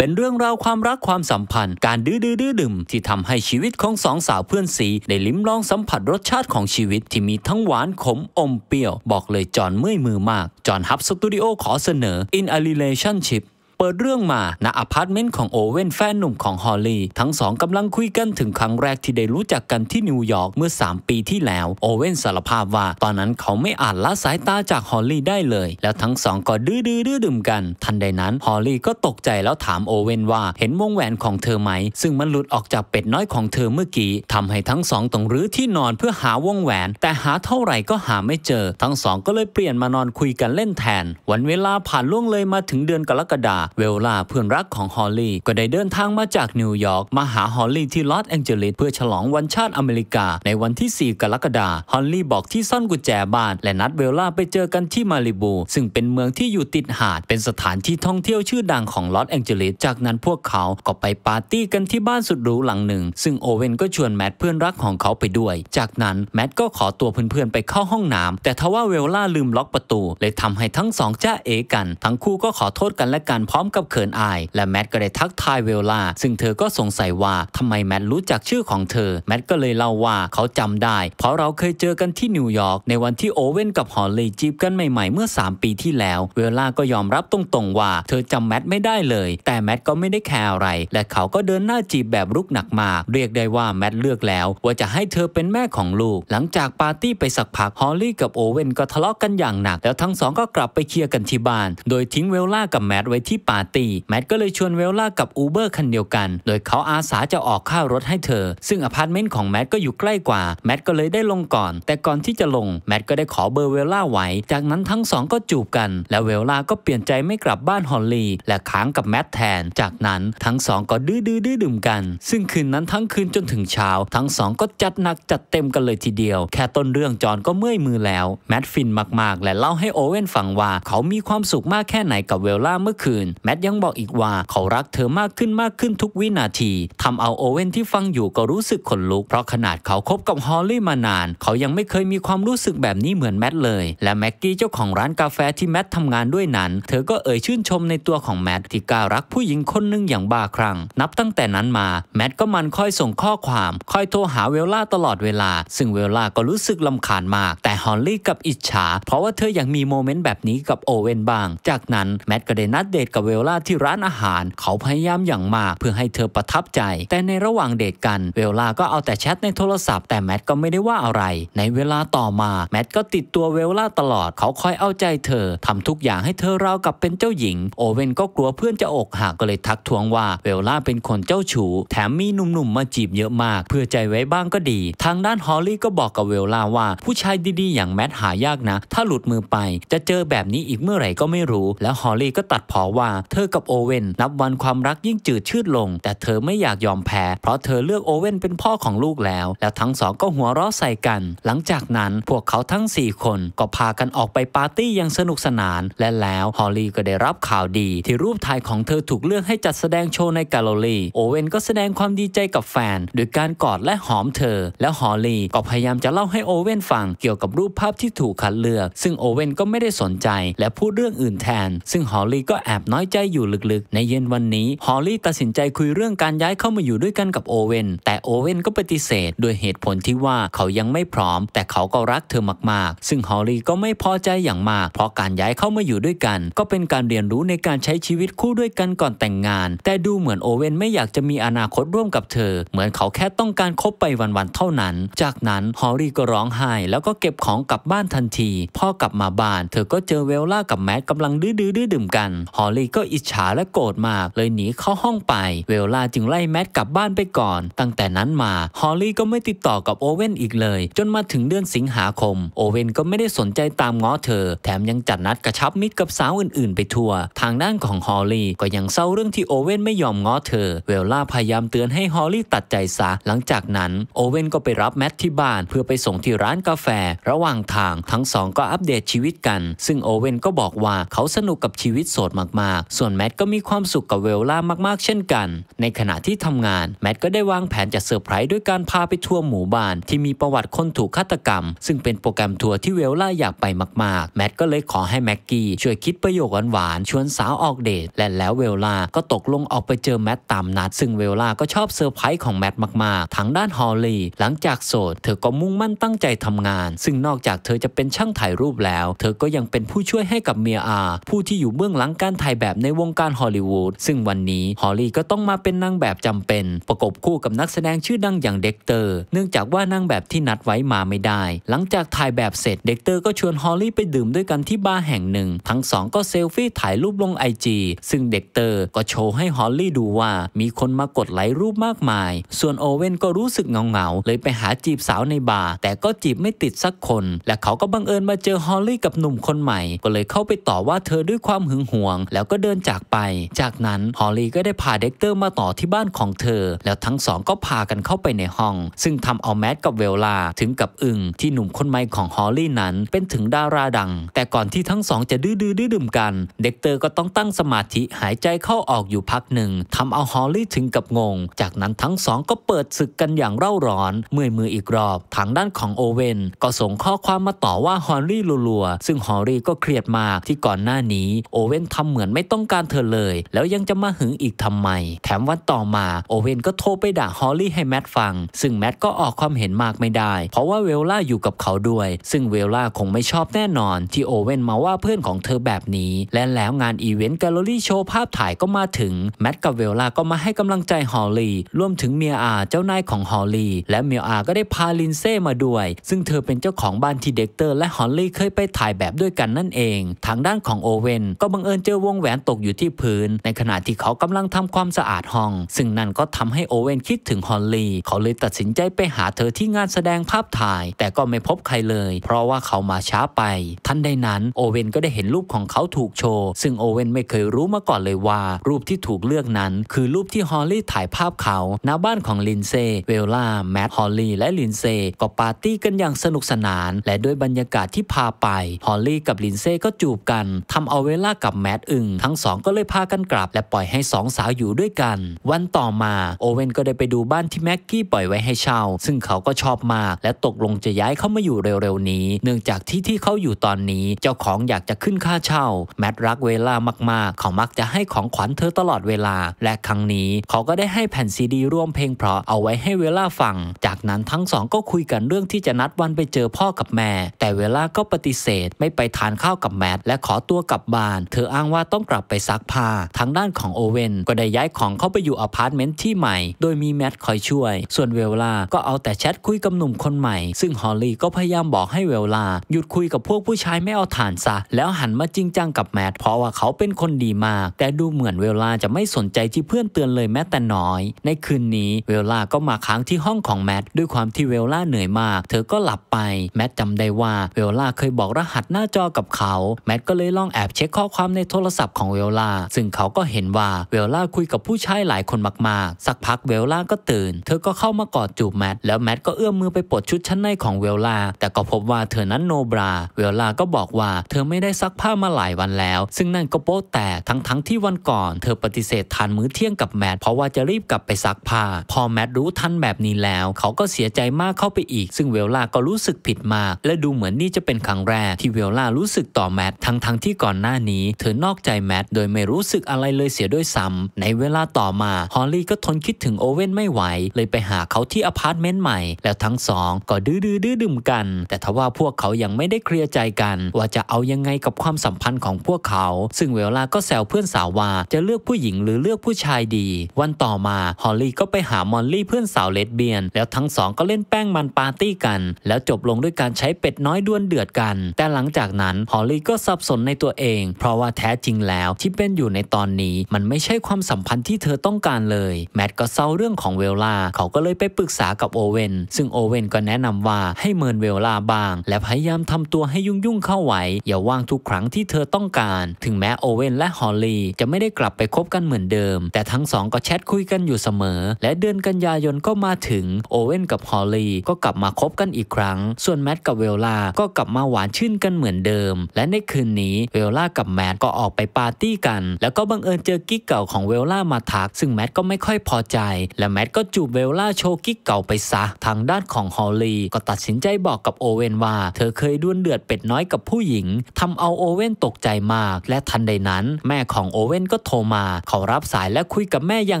เป็นเรื่องราวความรักความสัมพันธ์การดื้อดื้อดื่มที่ทำให้ชีวิตของสองสาวเพื่อนสีได้ลิ้มลองสัมผัสรสชาติของชีวิตที่มีทั้งหวานขมอมเปรี้ยวบอกเลยจอนเมื่อยมือมาก จอนฮับสตูดิโอขอเสนอ In a Relationship เปิดเรื่องมาณอพาร์ตเมนต์ของโอเว่นแฟนหนุ่มของฮอลลี่ทั้งสองกำลังคุยกันถึงครั้งแรกที่ได้รู้จักกันที่นิวยอร์กเมื่อ 3 ปีที่แล้ว โอเว่นสารภาพว่า ตอนนั้นเขาไม่อาจละสายตาจากฮอลลี่ได้เลย แล้วทั้งสองก็ดื้อดื้อดื้อดื่มกัน ทันใดนั้นฮอลลี่ก็ตกใจแล้วถามโอเว่นว่า เห็นวงแหวนของเธอไหม ซึ่งมันหลุดออกจากเป็ดน้อยของเธอเมื่อกี้ทำให้ทั้งสองต้องรื้อที่นอนเพื่อหาวงแหวน แต่หาเท่าไหร่ก็หาไม่เจอ ทั้งสองก็เลยเปลี่ยนมานอนคุยกันเล่นแทน วันเวลาผ่านล่วงเลยมาถึงเดือนกรกฎาเวลล่าเพื่อนรักของฮอลลี่ ก็ได้เดินทางมาจากนิวยอร์กมาหาฮอลลี่ที่ลอสแองเจลิสเพื่อฉลองวันชาติอเมริกา ในวันที่ 4กรกฎาคมฮอลลี่บอกที่ซ่อนกุญแจบ้าน และนัดเวลล่าไปเจอกันที่มาริบู ซึ่งเป็นเมืองที่อยู่ติดหาด เป็นสถานที่ท่องเที่ยวชื่อดังของลอสแองเจลิสจากนั้นพวกเขาก็ไปปาร์ตี้กันที่บ้านสุดหรูหลังหนึ่ง ซึ่งโอเวนก็ชวนแมทเพื่อนรักของเขาไปด้วยจากนั้นแมทก็ขอตัวเพื่อนๆไปเข้าห้องน้ำแต่ทว่าเวลล่าลืมล็อกประตู เลยทำให้ทั้งสองจ้าเอกัน ทั้งคู่ก็ขอโทษกันและกันพรร้อมกับเขินอายและแมทก็ได้ทักทายเวลลาซึ่งเธอก็สงสัยว่าทำไมแมทรู้จักชื่อของเธอแมทก็เลยเล่าว่าเขาจำได้เพราะเราเคยเจอกันที่นิวยอร์กในวันที่โอเว่นกับฮอลลีจีบกันใหม่ๆเมื่อ3 ปีที่แล้ว เวลลาก็ยอมรับตรงๆว่า เธอจำแมทไม่ได้เลยแต่แมทก็ไม่ได้แคร์อะไรและเขาก็เดินหน้าจีบแบบรุกหนักมากเรียกได้ว่าแมทเลือกแล้วว่าจะให้เธอเป็นแม่ของลูก หลังจากปาร์ตี้ไปสักพักฮอลลี่กับโอเว่นก็ทะเลาะกกันอย่างหนัก แล้วทั้งสองก็กลับไปเคลียร์กันที่บ้านโดยทิ้งเวลล่ากับแมทไว้ที่ปาร์ตี้แมทก็เลยชวนเวลล่ากับอูเบอร์คันเดียวกัน โดยเขาอาสาจะออกค่ารถให้เธอ ซึ่งอพาร์ตเมนต์ของแมทก็อยู่ใกล้กว่า แมทก็เลยได้ลงก่อน แต่ก่อนที่จะลง แมทก็ได้ขอเบอร์เวลล่าไว้ จากนั้นทั้งสองก็จูบกัน และเวลล่าก็เปลี่ยนใจไม่กลับบ้านฮอลลีและค้างกับแมทแทน จากนั้นทั้งสองก็ดื้อดื้อดื้อดื่มกัน ซึ่งคืนนั้นทั้งคืนจนถึงเช้า ทั้งสองก็จัดหนักจัดเต็มกันเลยทีเดียว แค่ต้นเรื่องจอนก็เมื่อยมือแล้ว แมทฟินมากๆและเล่าให้โอเว่นฟังว่าเขามีความสุขมากแค่ไหนกับเวลล่าเมื่อคืนแมทยังบอกอีกว่าเขารักเธอมากขึ้นมากขึ้นทุกวินาที ทำเอาโอเว่นที่ฟังอยู่ก็รู้สึกขนลุก เพราะขนาดเขาคบกับฮอลลี่มานาน เขายังไม่เคยมีความรู้สึกแบบนี้เหมือนแมทเลย และแม็กกี้เจ้าของร้านกาแฟที่แมททำงานด้วยนั้น เธอก็เอ่ยชื่นชมในตัวของแมทที่กล้ารักผู้หญิงคนหนึ่งอย่างบ้าคลั่งนับตั้งแต่นั้นมาแมทก็มันคอยส่งข้อความคอยโทรหาเวลล่าตลอดเวลา ซึ่งเวลล่าก็รู้สึกลำคาญมาก แต่ฮอลลี่กับอิจฉา เพราะว่าเธออยากมีโมเมนต์แบบนี้กับโอเว่นบ้าง จากนั้นแมทก็ได้นัดเดทกับเวลล่าที่ร้านอาหารเขาพยายามอย่างมากเพื่อให้เธอประทับใจ แต่ในระหว่างเดทกัน เวลล่าก็เอาแต่แชทในโทรศัพท์ แต่แมทก็ไม่ได้ว่าอะไร ในเวลาต่อมาแมทก็ติดตัวเวลล่าตลอดเขาคอยเอาใจเธอทำทุกอย่างให้เธอราวกับเป็นเจ้าหญิงโอเวนก็กลัวเพื่อนจะอกหักก็เลยทักทวงว่าเวลล่าเป็นคนเจ้าชู้แถมมีหนุ่มๆมาจีบเยอะมากเพื่อใจไว้บ้างก็ดีทางด้านฮอลลี่ก็บอกกับเวลล่าว่าผู้ชายดีๆอย่างแมทหายากนะถ้าหลุดมือไปจะเจอแบบนี้อีกเมื่อไหร่ก็ไม่รู้แล้วฮอลลี่ก็ตัดพอว่าาเธอกับโอเว่นนับวันความรักยิ่งจืดชืดลง แต่เธอไม่อยากยอมแพ้ เพราะเธอเลือกโอเว่นเป็นพ่อของลูกแล้ว แล้วทั้งสองก็หัวเราะใส่กัน หลังจากนั้นพวกเขาทั้ง 4 คน ก็พากันออกไปปาร์ตี้อย่างสนุกสนาน และแล้วฮอลลี่ก็ได้รับข่าวดี ที่รูปถ่ายของเธอถูกเลือกให้จัดแสดงโชว์ในแกลเลอรี่โอเว่นก็แสดงความดีใจกับแฟนโดยการกอดและหอมเธอ แล้วฮอลลี่ก็พยายามจะเล่าให้โอเว่นฟังเกี่ยวกับรูปภาพที่ถูกคัดเลือก ซึ่งโอเว่นก็ไม่ได้สนใจ และพูดเรื่องอื่นแทน ซึ่งฮอลลี่ก็แอบน้อยน้อยใจอยู่ลึกๆ ในเย็นวันนี้ ฮอลลี่ตัดสินใจคุยเรื่องการย้ายเข้ามาอยู่ด้วยกันกับโอเวนแต่โอเวนก็ปฏิเสธด้วยเหตุผลที่ว่าเขายังไม่พร้อม แต่เขาก็รักเธอมากๆ ซึ่งฮอลลี่ก็ไม่พอใจอย่างมาก เพราะการย้ายเข้ามาอยู่ด้วยกันก็เป็นการเรียนรู้ในการใช้ชีวิตคู่ด้วยกันก่อนแต่งงาน แต่ดูเหมือนโอเวนไม่อยากจะมีอนาคตร่วมกับเธอ เหมือนเขาแค่ต้องการคบไปวันๆเท่านั้น จากนั้นฮอลลี่ก็ร้องไห้แล้วก็เก็บของกลับบ้านทันทีพ่อกลับมาบ้านเธอก็เจอเวลล่ากับแมทกำลังดื้อดื้อดื่มกันฮอลลีก็อิจฉาและโกรธมาก เลยหนีเข้าห้องไป เวลาจึงไล่แมทกลับบ้านไปก่อน ตั้งแต่นั้นมาฮอลลี่ก็ไม่ติดต่อกับโอเว่นอีกเลย จนมาถึงเดือนสิงหาคม โอเว่นก็ไม่ได้สนใจตามง้อเธอ แถมยังจัดนัดกระชับมิตรกับสาวอื่นๆไปทั่วทางด้านของฮอลลี่ก็ยังเศร้าเรื่องที่โอเว่นไม่ยอมง้อเธอ เวลาพยายามเตือนให้ฮอลลี่ตัดใจซะหลังจากนั้นโอเว่นก็ไปรับแมทที่บ้าน เพื่อไปส่งที่ร้านกาแฟ ระหว่างทางทั้งสองก็อัปเดตชีวิตกัน ซึ่งโอเว่นก็บอกว่าเขาสนุกกับชีวิตโสดมากากส่วนแมทก็มีความสุขกับเวลล่ามากๆ เช่นกัน ในขณะที่ทำงานแมทก็ได้วางแผนจะเซอร์ไพรส์ด้วยการพาไปทัวร์หมู่บ้านที่มีประวัติคนถูกฆาตกรรม ซึ่งเป็นโปรแกรมทัวร์ที่เวลล่าอยากไปมากๆแมทก็เลยขอให้แม็กกี้ช่วยคิดประโยคหวานๆชวนสาวออกเดทและแล้วเวลล่าก็ตกลงออกไปเจอแมทตามนัด ซึ่งเวลล่าก็ชอบเซอร์ไพรส์ของแมทมาก ๆ ทางด้านฮอลลีหลังจากโสด เธอก็มุ่งมั่นตั้งใจทำงาน ซึ่งนอกจากเธอจะเป็นช่างถ่ายรูปแล้ว เธอก็ยังเป็นผู้ช่วยให้กับเมียอาผู้ที่อยู่เบื้องหลังการถ่ายแบบแบบในวงการฮอลลีวูดซึ่งวันนี้ฮอลลี่ก็ต้องมาเป็นนางแบบจำเป็นประกบคู่กับนักแสดงชื่อดังอย่างเด็กเตอร์เนื่องจากว่านางแบบที่นัดไว้มาไม่ได้ หลังจากถ่ายแบบเสร็จเด็กเตอร์ก็ชวนฮอลลี่ไปดื่มด้วยกันที่บาร์แห่งหนึ่ง ทั้งสองก็เซลฟี่ถ่ายรูปลงไอจีซึ่งเด็กเตอร์ก็โชว์ให้ฮอลลี่ดูว่า มีคนมากดไลค์รูปมากมาย ส่วนโอเว่นก็รู้สึกเงา ๆ เลยไปหาจีบสาวในบาร์แต่ก็จีบไม่ติดสักคน และเขาก็บังเอิญมาเจอฮอลลี่กับหนุ่มคนใหม่ ก็เลยเข้าไปต่อว่าเธอด้วยความหึงหวง แล้วก็เดินจากไป จากนั้นฮอลลี่ก็ได้พาเด็กเตอร์มาต่อที่บ้านของเธอ แล้วทั้งสองก็พากันเข้าไปในห้อง ซึ่งทำเอาแมทกับเวลลาถึงกับอึ้งที่หนุ่มคนใหม่ของฮอลลี่นั้นเป็นถึงดาราดัง แต่ก่อนที่ทั้งสองจะดื้อดื้อดื่มกัน เด็กเตอร์ก็ต้องตั้งสมาธิหายใจเข้าออกอยู่พักหนึ่งทำเอาฮอลลี่ถึงกับงง จากนั้นทั้งสองก็เปิดศึกกันอย่างเร่าร้อนเมื่อยมืออีกรอบ ทางด้านของโอเวน ก็ส่งข้อความมาต่อว่าฮอลลี่ลัวๆซึ่งฮอลลี่ก็เครียดมากที่ก่อนหน้านี้โอเวนทำเหมือนไม่ต้องการเธอเลยแล้วยังจะมาหึงอีกทำไม แถมวันต่อมาโอเวนก็โทรไปด่าฮอลลี่ให้แมทฟัง ซึ่งแมทก็ออกความเห็นมากไม่ได้ เพราะว่าเวลล่าอยู่กับเขาด้วย ซึ่งเวลล่าคงไม่ชอบแน่นอนที่โอเวนมาว่าเพื่อนของเธอแบบนี้ และแล้วงานอีเวนต์แกลเลอรี่โชว์ภาพถ่ายก็มาถึง แมทกับเวลล่าก็มาให้กำลังใจฮอลลี่รวมถึงเมียอาเจ้านายของฮอลลี่และเมียอาก็ได้พาลินเซ่มาด้วย ซึ่งเธอเป็นเจ้าของบ้านที่เด็กเตอร์และฮอลลี่เคยไปถ่ายแบบด้วยกันนั่นเอง ทางด้านของโอเวนก็บังเอิญเจอวงแหวน้นตกอยู่ที่พื้นในขณะที่เขากำลังทำความสะอาดห้อง ซึ่งนั่นก็ทำให้โอเวนคิดถึงฮอลลีเขาเลยตัดสินใจไปหาเธอที่งานแสดงภาพถ่าย แต่ก็ไม่พบใครเลย เพราะว่าเขามาช้าไป ทันใดนั้น โอเวนก็ได้เห็นรูปของเขาถูกโชว์ ซึ่งโอเวนไม่เคยรู้มาก่อนเลยว่า รูปที่ถูกเลือกนั้นคือรูปที่ฮอลลี่ถ่ายภาพเขา ณ บ้านของลินเซ่เวลล่าแมทฮอลลี่ และลินเซ่ก็ปาร์ตี้กันอย่างสนุกสนาน และด้วยบรรยากาศที่พาไป ฮอลลี่กับลินเซ่ก็จูบกันทำเอาเวล่ากับแมทอึงทั้งสองก็เลยพากันกลับ และปล่อยให้สองสาวอยู่ด้วยกัน วันต่อมาโอเวนก็ได้ไปดูบ้านที่แม็กกี้ปล่อยไว้ให้เช่า ซึ่งเขาก็ชอบมากและตกลงจะย้ายเข้ามาอยู่เร็วๆนี้ เนื่องจากที่ที่เขาอยู่ตอนนี้เจ้าของอยากจะขึ้นค่าเช่าแมทรักเวลามากๆเขามักจะให้ของขวัญเธอตลอดเวลา และครั้งนี้เขาก็ได้ให้แผ่นซีดีร่วมเพลงเพราะเอาไว้ให้เวลาฟัง จากนั้นทั้งสองก็คุยกันเรื่องที่จะนัดวันไปเจอพ่อกับแม่แต่เวลาก็ปฏิเสธไม่ไปทานข้าวกับแมทและขอตัวกลับบ้าน เธออ้างว่าต้องกลับไปซักผ้า ทางด้านของโอเวนก็ได้ย้ายของเข้าไปอยู่อพาร์ตเมนต์ที่ใหม่ โดยมีแมทคอยช่วย ส่วนเวลลาก็เอาแต่แชทคุยกับหนุ่มคนใหม่ ซึ่งฮอลลี่ก็พยายามบอกให้เวลลาหยุดคุยกับพวกผู้ชายไม่เอาฐานซะ แล้วหันมาจริงจังกับแมท เพราะว่าเขาเป็นคนดีมาก แต่ดูเหมือนเวลลาจะไม่สนใจที่เพื่อนเตือนเลยแม้แต่น้อย ในคืนนี้เวลลาก็มาค้างที่ห้องของแมทด้วยความที่เวลลาเหนื่อยมาก เธอก็หลับไป แมทจำได้ว่าเวลลาเคยบอกรหัสหน้าจอกับเขา แมทก็เลยลองแอบเช็คข้อความในโทรศัพท์ของเวลล่าซึ่งเขาก็เห็นว่าเวลล่าคุยกับผู้ชายหลายคนมากๆ สักพักเวลล่าก็ตื่น เธอก็เข้ามากอดจูบแมทแล้วแมทก็เอื้อมมือไปปลดชุดชั้นในของเวลล่าแต่ก็พบว่าเธอนั้นโนบรา เวลล่าก็บอกว่าเธอไม่ได้ซักผ้ามาหลายวันแล้ว ซึ่งนั่นก็โป๊ะแตกทั้งๆที่วันก่อนเธอปฏิเสธทานมื้อเที่ยงกับแมทเพราะว่าจะรีบกลับไปซักผ้าพอแมทรู้ทันแบบนี้แล้ว เขาก็เสียใจมากเข้าไปอีก ซึ่งเวลล่าก็รู้สึกผิดมาก และดูเหมือนนี่จะเป็นครั้งแรก ที่เวลล่ารู้สึกต่อแมททั้งๆทที่ก่อนหน้านี้ เธอนอกใจแมทโดยไม่รู้สึกอะไรเลยเสียด้วยซ้ำ ในเวลาต่อมาฮอลลี่ก็ทนคิดถึงโอเว่นไม่ไหว เลยไปหาเขาที่อพาร์ตเมนต์ใหม่แล้วทั้งสองก็ดื้อดื้อดื่มกัน แต่ทว่าพวกเขายังไม่ได้เคลียร์ใจกัน ว่าจะเอายังไงกับความสัมพันธ์ของพวกเขา ซึ่งเวลาก็แซวเพื่อนสาวว่า จะเลือกผู้หญิงหรือเลือกผู้ชายดี วันต่อมาฮอลลี่ก็ไปหามอลลี่เพื่อนสาวเลดเบียนแล้วทั้งสองก็เล่นแป้งมันปาร์ตี้กัน แล้วจบลงด้วยการใช้เป็ดน้อยด้วนเดือดกัน แต่หลังจากนั้นฮอลลี่ก็สับสนในตัวเอง เพราะว่าแท้จริงแล้วแล้วที่เป็นอยู่ในตอนนี้มันไม่ใช่ความสัมพันธ์ที่เธอต้องการเลย แมดก็เศร้าเรื่องของเวลลาเขาก็เลยไปปรึกษากับโอเวนซึ่งโอเวนก็แนะนำว่าให้เมินเวลลาบ้าง และพยายามทำตัวให้ยุ่งยุ่งเข้าไว้อย่าว่างทุกครั้งที่เธอต้องการ ถึงแม้โอเวนและฮอลลีจะไม่ได้กลับไปคบกันเหมือนเดิม แต่ทั้งสองก็แชทคุยกันอยู่เสมอ และเดือนกันยายนก็มาถึงโอเวนกับฮอลลีก็กลับมาคบกันอีกครั้ง ส่วนแมดกับเวลลาก็กลับมาหวานชื่นกันเหมือนเดิมและในคืนนี้เวลลากับแมดก็ออกไปปาาร์ตี้กัน แล้วก็บังเอิญเจอกิ๊กเก่าของเวลล่ามาทักซึ่งแมทก็ไม่ค่อยพอใจและแมทก็จูบเวลล่าโชว์กิ๊กเก่าไปซะทางด้านของฮอลลีก็ตัดสินใจบอกกับโอเวนว่า เธอเคยด้วนเดือดเป็ดน้อยกับผู้หญิง ทำเอาโอเวนตกใจมาก และทันใดนั้น แม่ของโอเวนก็โทรมาเขารับสายและคุยกับแม่อย่า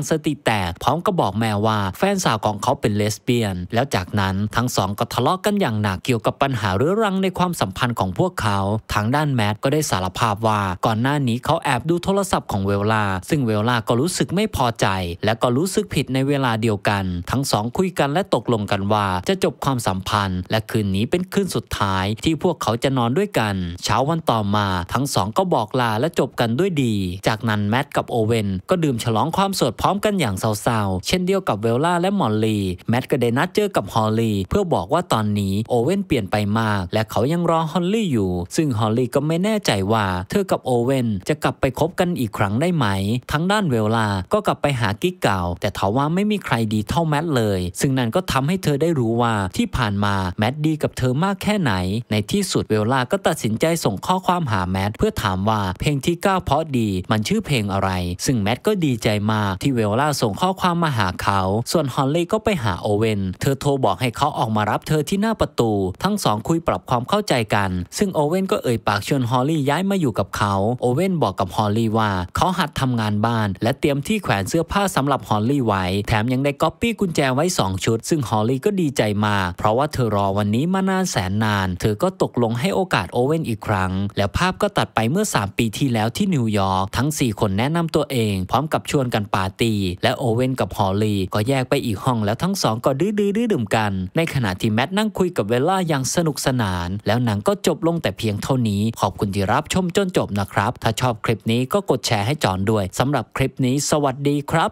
งสติแตกพร้อมก็บอกแม่ว่า แฟนสาวของเขาเป็นเลสเบี้ยน แล้วจากนั้นทั้งสองก็ทะเลาะกกันอย่างหนักเกี่ยวกับปัญหาเรื้อรังในความสัมพันธ์ของพวกเขาทางด้านแมทก็ได้สารภาพว่าก่อนหน้านี้เขาแอบดูโทรศัพท์ของเวลลาซึ่งเวลลาก็รู้สึกไม่พอใจ และก็รู้สึกผิดในเวลาเดียวกัน ทั้งสองคุยกันและตกลงกันว่าจะจบความสัมพันธ์ และคืนนี้เป็นคืนสุดท้าย ที่พวกเขาจะนอนด้วยกัน เช้าวันต่อมา ทั้งสองก็บอกลาและจบกันด้วยดีจากนั้นแมทกับโอเวนก็ดื่มฉลองความสดพร้อมกันอย่างเศร้าๆเช่นเดียวกับเวลลาและมอลลี่แมทก็ได้นัดเจอกับฮอลลี่เพื่อบอกว่าตอนนี้โอเวนเปลี่ยนไปมาก และเขายังรอฮอลลี่อยู่ ซึ่งฮอลลี่ก็ไม่แน่ใจว่าเธอกับโอเวนจะกลับลับไปคบกันอีกครั้งได้ไหม ทั้งด้านเวลาก็กลับไปหากิ๊กเก่า แต่ทว่าไม่มีใครดีเท่าแมทเลย ซึ่งนั่นก็ทำให้เธอได้รู้ว่าที่ผ่านมาแมทดีกับเธอมากแค่ไหน ในที่สุดเวลาก็ตัดสินใจส่งข้อความหาแมทเพื่อถามว่า เพลงที่ก้วเพราะดี มันชื่อเพลงอะไร ซึ่งแมทก็ดีใจมากที่เวลาส่งข้อความมาหาเขา ส่วนฮอลลี่ก็ไปหาโอเวนเธอโทรบอกให้เขาออกมารับเธอที่หน้าประตู ทั้งสองคุยปรับความเข้าใจกัน ซึ่งโอเวนก็เอ่ยปากชวนฮอลลี่ย้ายมาอยู่กับเขา โอเวนบอกกับฮอลลี่ว่าเขาหัดทำงานบ้าน และเตรียมที่แขวนเสื้อผ้าสำหรับฮอลลี่ไว้แถมยังได้ก๊อปปี้กุญแจไว้ 2 ชุด ซึ่งฮอลลี่ก็ดีใจมากเพราะว่าเธอรอวันนี้มานานแสนนาน เธอก็ตกลงให้โอกาสโอเว่นอีกครั้ง แล้วภาพก็ตัดไปเมื่อ 3 ปีที่แล้วที่นิวยอร์กทั้ง 4 คนแนะนำตัวเอง พร้อมกับชวนกันปาร์ตี้และโอเว่นกับฮอลลี่ก็แยกไปอีกห้อง แล้วทั้งสองก็ดื้อดื้อดื่มกัน ในขณะที่แมทนั่งคุยกับเวล่าอย่างสนุกสนาน แล้วหนังก็จบลงแต่เพียงเท่านี้ขอบคุณที่รับชมจนจบนะครับถ้าชอบคลิปนี้ก็กดแชร์ให้จอนด้วยสำหรับคลิปนี้ สวัสดีครับ